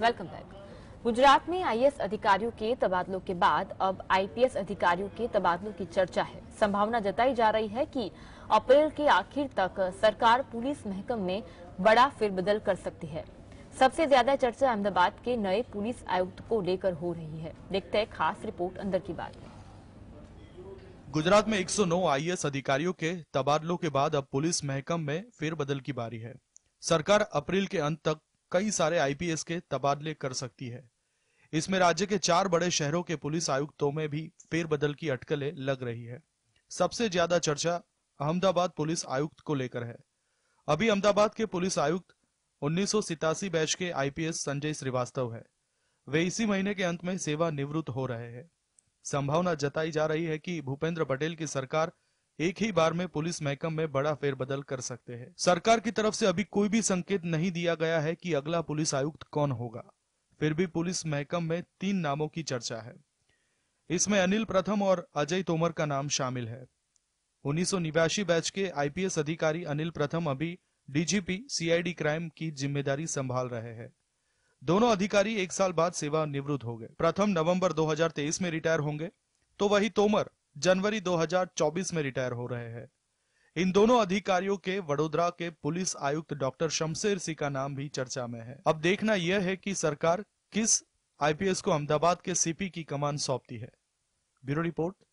welcome back Gujarat में IAS अधिकारियों के तबादलों के बाद अब आईपीएस अधिकारियों के तबादलों की चर्चा है संभावना जताई जा रही है कि अप्रैल के आखिर तक सरकार पुलिस महकम में बड़ा फेरबदल कर सकती है सबसे ज्यादा चर्चा अहमदाबाद के नए पुलिस आयुक्त को लेकर हो रही है देखते हैं खास रिपोर्ट अंदर की बात में गुजरात में 109 सौ अधिकारियों के तबादलों के बाद अब पुलिस महकम में फेरबदल की बारी है सरकार अप्रैल के अंत तक कई सारे आईपीएस के तबादले कर सकती है इसमें राज्य के चार बड़े शहरों के पुलिस आयुक्तों में भी फेरबदल की अटकलें लग रही है सबसे ज्यादा चर्चा अहमदाबाद पुलिस आयुक्त को लेकर है अभी अहमदाबाद के पुलिस आयुक्त उन्नीस बैच के आईपीएस संजय श्रीवास्तव है वे इसी महीने के अंत में सेवा निवृत्त हो रहे हैं संभावना जताई जा रही है कि भूपेंद्र पटेल की सरकार एक ही बार में पुलिस महकम में बड़ा फेरबदल कर सकते हैं सरकार की तरफ से अभी कोई भी संकेत नहीं दिया गया है कि अगला पुलिस आयुक्त कौन होगा फिर भी पुलिस महकम में तीन नामों की चर्चा है इसमें अनिल प्रथम और अजय तोमर का नाम शामिल है उन्नीस बैच के आईपीएस अधिकारी अनिल प्रथम अभी डीजीपी सीआईडी क्राइम की जिम्मेदारी संभाल रहे हैं दोनों अधिकारी एक साल बाद सेवा निवृत्त हो गए प्रथम नवंबर 2023 में रिटायर होंगे तो वही तोमर जनवरी 2024 में रिटायर हो रहे हैं इन दोनों अधिकारियों के वडोदरा के पुलिस आयुक्त डॉक्टर शमशेर सिंह का नाम भी चर्चा में है अब देखना यह है कि सरकार किस आईपीएस को अहमदाबाद के सीपी की कमान सौंपती है ब्यूरो रिपोर्ट